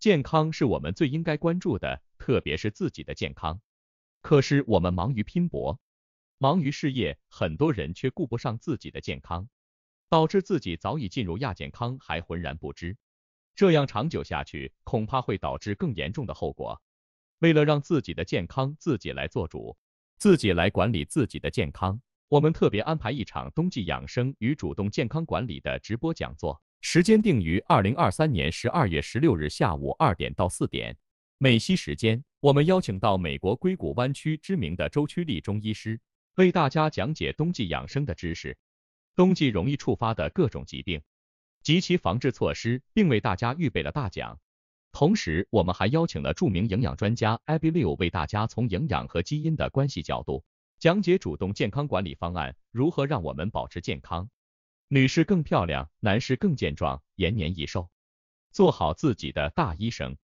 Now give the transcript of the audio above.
健康是我们最应该关注的，特别是自己的健康。可是我们忙于拼搏，忙于事业，很多人却顾不上自己的健康，导致自己早已进入亚健康，还浑然不知。这样长久下去，恐怕会导致更严重的后果。为了让自己的健康自己来做主，自己来管理自己的健康，我们特别安排一场冬季养生与主动健康管理的直播讲座。时间定于二零二三年十二月十六日下午二点到四点，美西时间。我们邀请到美国硅谷湾区知名的周区立中医师，为大家讲解冬季养生的知识、冬季容易触发的各种疾病及其防治措施，并为大家预备了大奖。同时，我们还邀请了著名营养专家 Abby Liu，为大家从营养和基因的关系角度，讲解主动健康管理方案如何让我们保持健康。女士更漂亮，男士更健壮，延年益寿，做好自己的大医生。